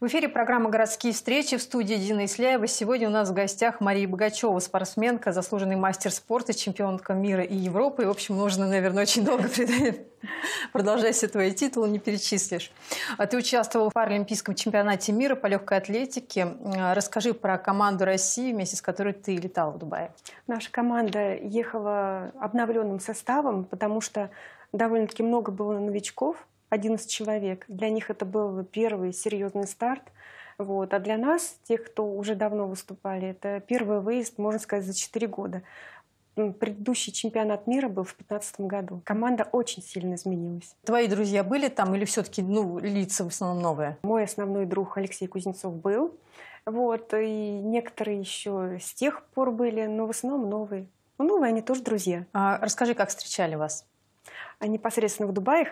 В эфире программа «Городские встречи» в студии Дина Исляева. Сегодня у нас в гостях Мария Богачева, спортсменка, заслуженный мастер спорта, чемпионка мира и Европы. И, в общем, нужно, наверное, очень долго продолжать все твои титулы, не перечислишь. А ты участвовала в Паралимпийском чемпионате мира по легкой атлетике. А, расскажи про команду России, вместе с которой ты летала в Дубае. Наша команда ехала обновленным составом, потому что довольно-таки много было новичков – 11 человек. Для них это был первый серьезный старт. Вот. А для нас, тех, кто уже давно выступали, это первый выезд, можно сказать, за 4 года. Ну, предыдущий чемпионат мира был в 2015 году. Команда очень сильно изменилась. Твои друзья были там или все-таки ну, лица в основном новые? Мой основной друг Алексей Кузнецов был. Вот, и некоторые еще с тех пор были, но в основном новые. Ну, новые они тоже друзья. А, расскажи, как встречали вас? Непосредственно в Дубаях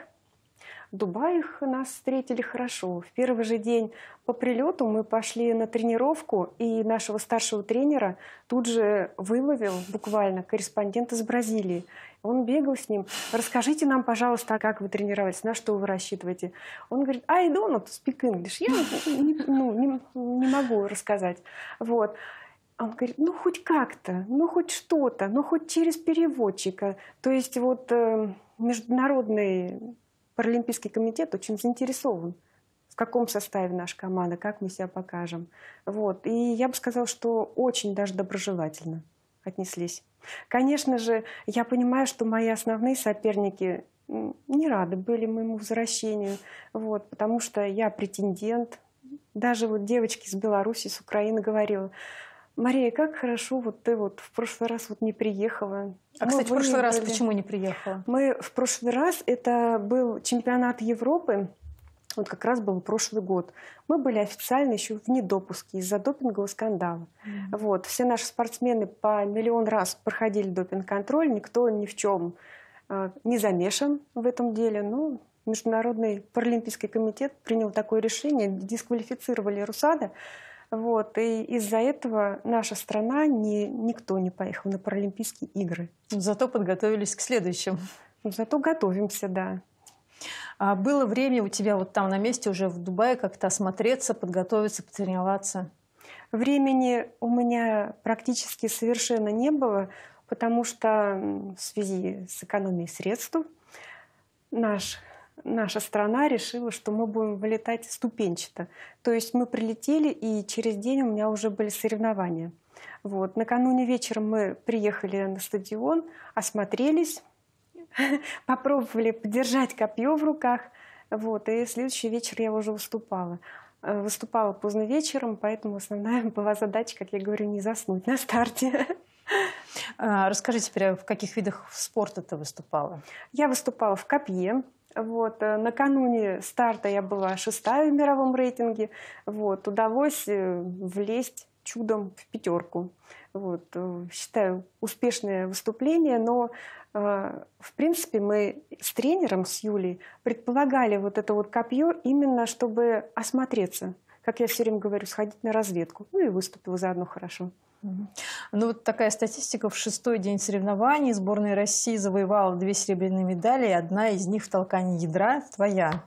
в их нас встретили хорошо. В первый же день по прилету мы пошли на тренировку, и нашего старшего тренера тут же выловил буквально корреспондент из Бразилии. Он бегал с ним. Расскажите нам, пожалуйста, как вы тренировались, на что вы рассчитываете. Он говорит, I don't speak English. Я не, ну, не, не могу рассказать. Вот. А он говорит, ну хоть как-то, ну хоть что-то, ну хоть через переводчика. То есть вот э, международный Паралимпийский комитет очень заинтересован в каком составе наша команда, как мы себя покажем. Вот. И я бы сказала, что очень даже доброжелательно отнеслись. Конечно же, я понимаю, что мои основные соперники не рады были моему возвращению, вот, потому что я претендент. Даже вот девочки из Беларуси, с Украины говорила, Мария, как хорошо, вот ты вот в прошлый раз вот не приехала. А, Мы кстати, в прошлый раз почему не приехала? Мы в прошлый раз, это был чемпионат Европы, вот как раз был прошлый год. Мы были официально еще в недопуске из-за допингового скандала. Mm -hmm. Вот, все наши спортсмены по миллион раз проходили допинг-контроль, никто ни в чем э, а, не замешан в этом деле. Ну, Международный паралимпийский комитет принял такое решение, дисквалифицировали Русада. Вот, и из-за этого наша страна, не, никто не поехал на Паралимпийские игры. Ну, зато подготовились к следующим. Ну, зато готовимся, да. А было время у тебя вот там на месте уже в Дубае как-то осмотреться, подготовиться, потренироваться? Времени у меня практически совершенно не было, потому что в связи с экономией средств наш наша страна решила, что мы будем вылетать ступенчато. То есть мы прилетели, и через день у меня уже были соревнования. Вот. Накануне вечером мы приехали на стадион, осмотрелись, попробовали подержать копье в руках. Вот. И следующий вечер я уже выступала. Э, выступала поздно вечером, поэтому основная была задача, как я говорю, не заснуть на старте. А, расскажи теперь, в каких видах спорта ты выступала? Я выступала в копье, вот. Э, накануне старта я была шестая в мировом рейтинге. Вот. Удалось э, влезть чудом в пятерку. Вот. Э, считаю, успешное выступление, но в принципе, мы с тренером, с Юлей, предполагали вот это вот копье именно, чтобы осмотреться, как я все время говорю, сходить на разведку. Ну и выступила заодно хорошо. Ну вот такая статистика. В шестой день соревнований сборная России завоевала две серебряные медали, и одна из них в толкании ядра твоя.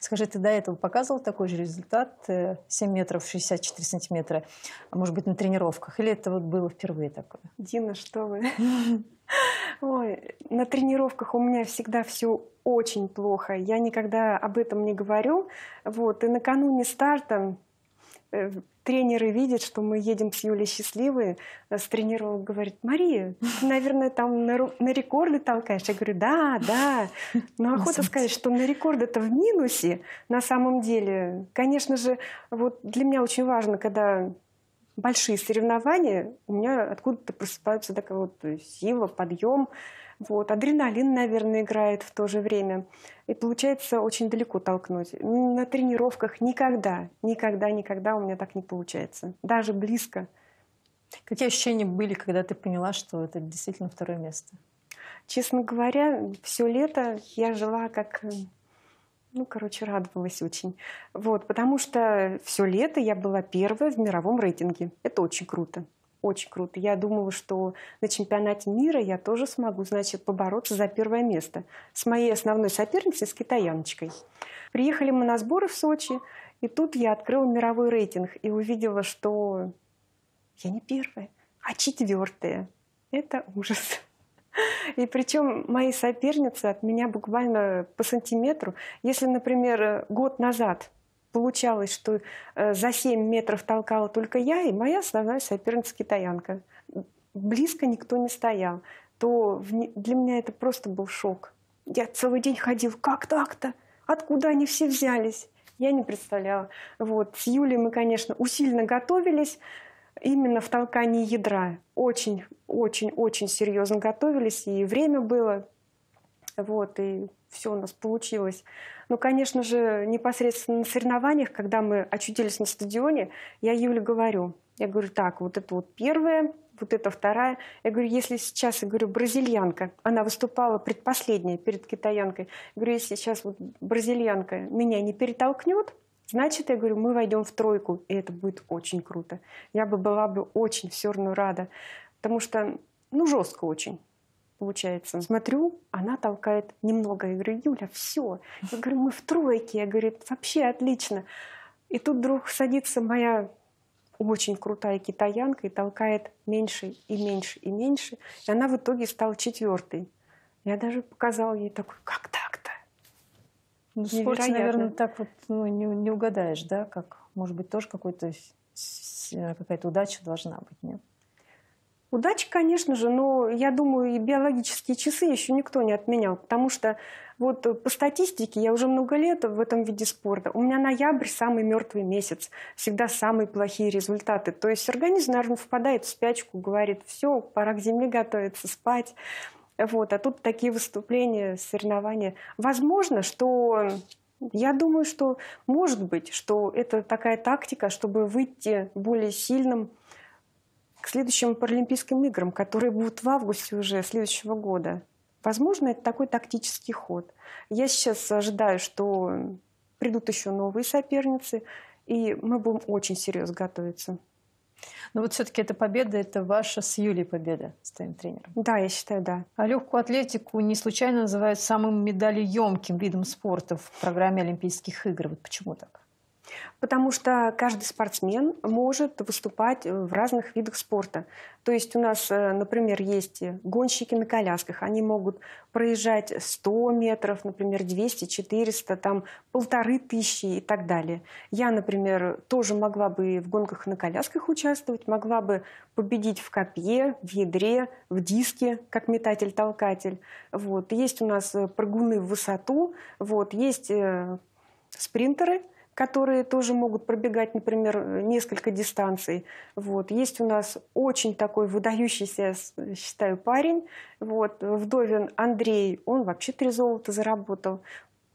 Скажи, ты до этого показывал такой же результат, 7 э, метров 64 сантиметра, а может быть, на тренировках? Или это вот было впервые такое? Дина, что вы? Ой, на тренировках у меня всегда все очень плохо. Я никогда об этом не говорю. Вот. И накануне старта э, тренеры видят, что мы едем с Юлей счастливые, э, с тренером говорит, Мария, ты, наверное, там на, на рекорды толкаешь. Я говорю, да, да. Но охота сказать, что на рекорды-то в минусе, на самом деле. Конечно же, вот для меня очень важно, когда большие соревнования, у меня откуда-то просыпается такая вот сила, подъем, вот, адреналин, наверное, играет в то же время. И получается очень далеко толкнуть. На тренировках никогда, никогда, никогда у меня так не получается. Даже близко. Какие ощущения были, когда ты поняла, что это действительно второе место? Честно говоря, все лето я жила как ну, короче, радовалась очень. Вот, потому что все лето я была первая в мировом рейтинге. Это очень круто. Очень круто. Я думала, что на чемпионате мира я тоже смогу, значит, побороться за первое место с моей основной соперницей, с китаяночкой. Приехали мы на сборы в Сочи, и тут я открыла мировой рейтинг и увидела, что я не первая, а четвертая. Это ужас. И причем мои соперницы от меня буквально по сантиметру. Если, например, год назад получалось, что э, за 7 метров толкала только я и моя основная соперница китаянка, близко никто не стоял, то для меня это просто был шок. Я целый день ходил, как так-то? Откуда они все взялись? Я не представляла. Вот. С Юлей мы, конечно, усиленно готовились, именно в толкании ядра. Очень, очень, очень серьезно готовились, и время было, вот, и все у нас получилось. Но, ну, конечно же, непосредственно на соревнованиях, когда мы очутились на стадионе, я Юле говорю, я говорю, так, вот это вот первое, вот это вторая. Я говорю, если сейчас, я говорю, бразильянка, она выступала предпоследняя перед китаянкой, я говорю, если сейчас вот бразильянка меня не перетолкнет, Значит, я говорю, мы войдем в тройку, и это будет очень круто. Я бы была бы очень все равно рада, потому что, ну, жестко очень получается. Смотрю, она толкает немного. Я говорю, Юля, все. Я говорю, мы в тройке. Я говорю, вообще отлично. И тут вдруг садится моя очень крутая китаянка и толкает меньше и меньше и меньше. И она в итоге стала четвертой. Я даже показала ей такой, как так? Ну, невероятно. наверное, так вот ну, не, не угадаешь, да, как, может быть, тоже какой-то э, какая-то удача должна быть, нет? Удача, конечно же, но я думаю, и биологические часы еще никто не отменял, потому что вот по статистике я уже много лет в этом виде спорта. У меня ноябрь самый мертвый месяц, всегда самые плохие результаты. То есть организм, наверное, впадает в спячку, говорит, все, пора к зиме готовиться, спать. Вот, а тут такие выступления, соревнования. Возможно, что я думаю, что может быть, что это такая тактика, чтобы выйти более сильным к следующим Паралимпийским играм, которые будут в августе уже следующего года. Возможно, это такой тактический ход. Я сейчас ожидаю, что придут еще новые соперницы, и мы будем очень серьезно готовиться. Но вот все-таки эта победа, это ваша с Юлей победа, с твоим тренером. Да, я считаю, да. А легкую атлетику не случайно называют самым медалеемким видом спорта в программе Олимпийских игр. Вот почему так? Потому что каждый спортсмен может выступать э, в разных видах спорта. То есть у нас, э, например, есть гонщики на колясках. Они могут проезжать 100 метров, например, 200, 400, там полторы тысячи и так далее. Я, например, тоже могла бы в гонках на колясках участвовать, могла бы победить в копье, в ядре, в диске, как метатель-толкатель. Вот. Есть у нас э, прыгуны в высоту, вот. есть спринтеры – которые тоже могут пробегать, например, несколько дистанций. Вот. Есть у нас очень такой выдающийся, считаю, парень. Вот. Вдовин Андрей, он вообще три золота заработал.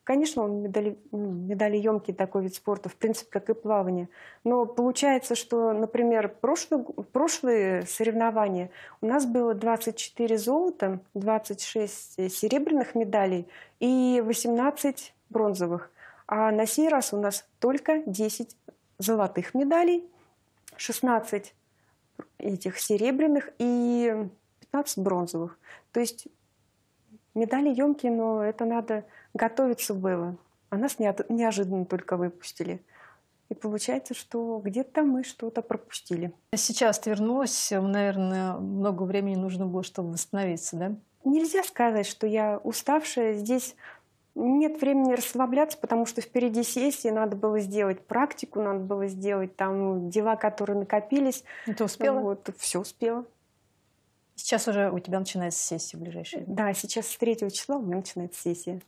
Конечно, он медали, ну, медалеемкий такой вид спорта, в принципе, как и плавание. Но получается, что, например, прошлые, прошлые соревнования у нас было 24 золота, 26 серебряных медалей и 18 бронзовых. А на сей раз у нас только 10 золотых медалей, 16 этих серебряных и 15 бронзовых. То есть медали емкие, но это надо готовиться было. А нас неожиданно только выпустили. И получается, что где-то мы что-то пропустили. Сейчас ты вернулась, э, наверное, много времени нужно было, чтобы восстановиться, да? Нельзя сказать, что я уставшая. Здесь нет времени расслабляться, потому что впереди сессии надо было сделать практику, надо было сделать там дела, которые накопились. И ну, ты успела? вот, все успела. Сейчас уже у тебя начинается сессия ближайшая. Да, сейчас с 3 числа у меня начинается сессия.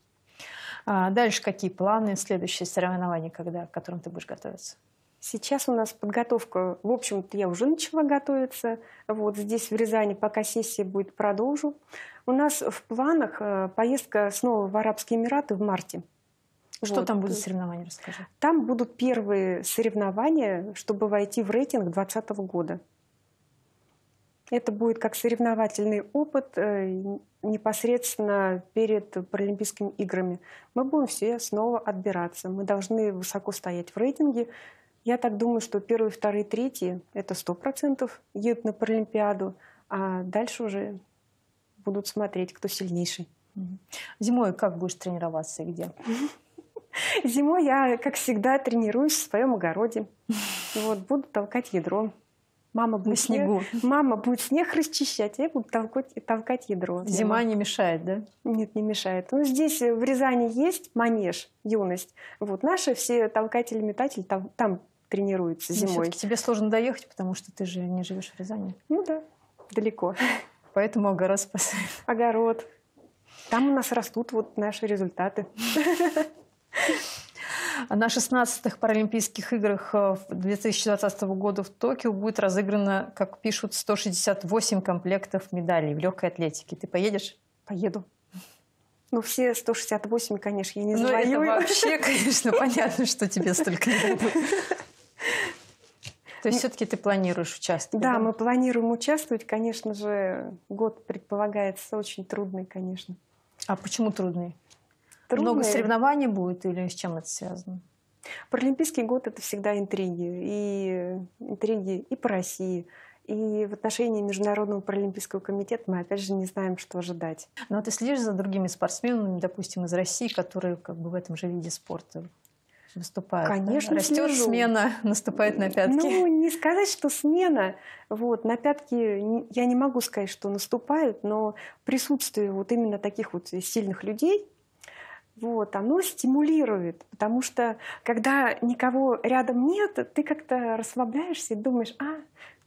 А дальше какие планы, следующие соревнования, когда, к которым ты будешь готовиться? Сейчас у нас подготовка, в общем-то, я уже начала готовиться. Вот здесь в Рязани пока сессия будет, продолжу. У нас в планах э, поездка снова в Арабские Эмираты в марте. Что вот. там будут соревнования, расскажи. Там будут первые соревнования, чтобы войти в рейтинг 2020 года. Это будет как соревновательный опыт э, непосредственно перед Паралимпийскими играми. Мы будем все снова отбираться. Мы должны высоко стоять в рейтинге. Я так думаю, что первые, вторые, третьи – это 100% едут на Паралимпиаду, а дальше уже будут смотреть, кто сильнейший. Зимой как будешь тренироваться и где? Зимой я, как всегда, тренируюсь в своем огороде. Вот, буду толкать ядро. Мама будет снегу. мама будет снег расчищать, а я буду толкать, толкать ядро. Зима Прямо. не мешает, да? Нет, не мешает. Ну, здесь в Рязани есть манеж, юность. Вот наши все толкатели-метатели там, там тренируются ну, зимой. тебе сложно доехать, потому что ты же не живешь в Рязани. Ну да, далеко поэтому огород спасает. Огород. Там у нас растут вот наши результаты. На 16-х Паралимпийских играх 2020 э, года в Токио будет разыграно, как пишут, 168 комплектов медалей в легкой атлетике. Ты поедешь? Поеду. Ну, все 168, конечно, я не знаю. Ну, это вообще, конечно, понятно, что тебе столько не дадут. То есть все-таки ты планируешь участвовать? Да, мы планируем участвовать. Конечно же, год предполагается очень трудный, конечно. А почему трудный? трудный. Много соревнований будет или с чем это связано? Паралимпийский год – это всегда интриги. И интриги и по России, и в отношении Международного паралимпийского комитета мы опять же не знаем, что ожидать. Но ну, а ты следишь за другими спортсменами, допустим, из России, которые как бы в этом же виде спорта выступают. Конечно, да? Растет слежу. смена, наступает на пятки. Ну, не сказать, что смена. Вот, на пятки я не могу сказать, что наступают, но присутствие вот именно таких вот сильных людей, вот, оно стимулирует, потому что когда никого рядом нет, ты как-то расслабляешься и думаешь, а,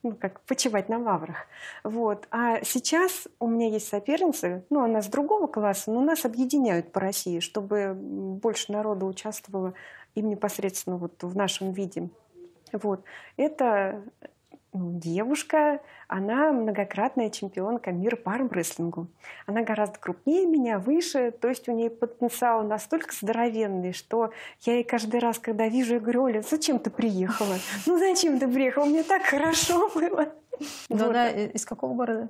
ну, как почивать на лаврах. Вот. А сейчас у меня есть соперница, ну, она с другого класса, но нас объединяют по России, чтобы больше народу участвовало им непосредственно вот в нашем виде. Вот. Это девушка, она многократная чемпионка мира по армрестлингу. Она гораздо крупнее меня, выше, то есть у нее потенциал настолько здоровенный, что я ей каждый раз, когда вижу, я говорю, Оля, зачем ты приехала? Ну зачем ты приехала? Мне так хорошо было. Но ну вот. она э, из какого города?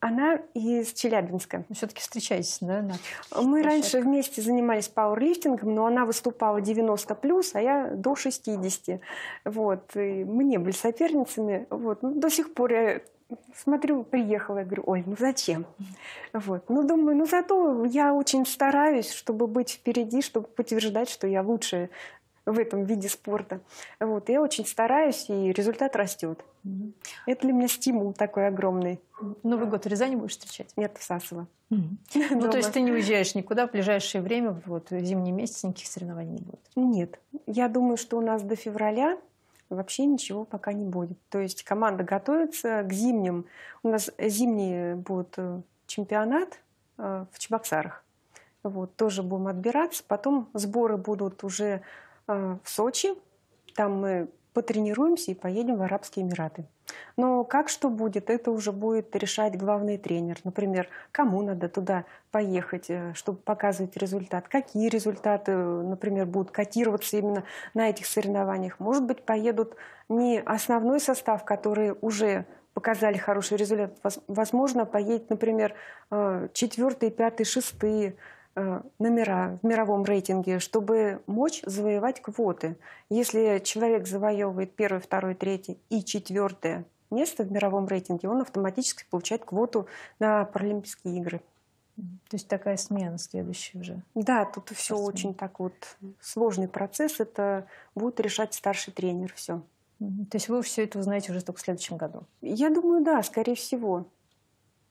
Она из Челябинска. Все-таки встречаетесь, да? На... Мы Площадка. раньше вместе занимались пауэрлифтингом, но она выступала 90 плюс, а я до 60. Вот. И мы не были соперницами. Вот. Ну, до сих пор я смотрю, приехала, я говорю, ой, ну зачем? Вот. Ну, думаю, ну зато я очень стараюсь, чтобы быть впереди, чтобы подтверждать, что я лучше в этом виде спорта. Вот, я очень стараюсь, и результат растет. Угу. Это для меня стимул такой огромный. Новый год в Рязани будешь встречать? Нет, в Сасово. Угу. Ну, то есть ты не уезжаешь никуда в ближайшее время, вот, в зимний месяц никаких соревнований не будет? Нет. Я думаю, что у нас до февраля вообще ничего пока не будет. То есть команда готовится к зимним. У нас зимний будет э, чемпионат э, в Чебоксарах. Вот, тоже будем отбираться. Потом сборы будут уже а, в Сочи. Там мы потренируемся и поедем в Арабские Эмираты. Но как что будет, это уже будет решать главный тренер. Например, кому надо туда поехать, э, чтобы показывать результат, какие результаты, э, например, будут котироваться именно на этих соревнованиях. Может быть, поедут не основной состав, который уже показали хороший результат. Возможно, поедет, например, э, четвертый, пятый, шестый. Э, номера в мировом рейтинге, чтобы мочь завоевать квоты. Если человек завоевывает первое, второе, третье и четвертое место в мировом рейтинге, он автоматически получает квоту на Паралимпийские игры. То есть такая смена следующая уже. Да, тут все очень так вот сложный процесс. Это будет решать старший тренер все. То есть вы все это узнаете уже только в следующем году? Я думаю, да, скорее всего.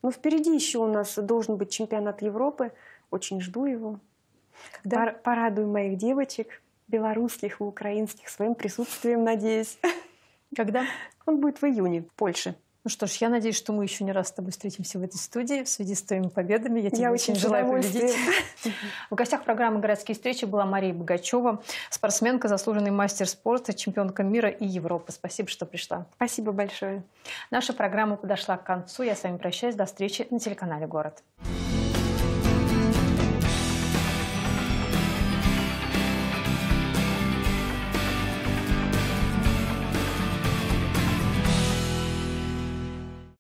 Но впереди еще у нас должен быть чемпионат Европы – очень жду его. Когда... Пор порадую моих девочек, белорусских и украинских, своим присутствием, надеюсь. Когда? Он будет в июне в Польше. Ну что ж, я надеюсь, что мы еще не раз с тобой встретимся в этой студии в связи с твоими победами. Я тебе я очень желаю победить. В гостях программы «Городские встречи» была Мария Богачева, спортсменка, заслуженный мастер спорта, чемпионка мира и Европы. Спасибо, что пришла. Спасибо большое. Наша программа подошла к концу. Я с вами прощаюсь. До встречи на телеканале «Город».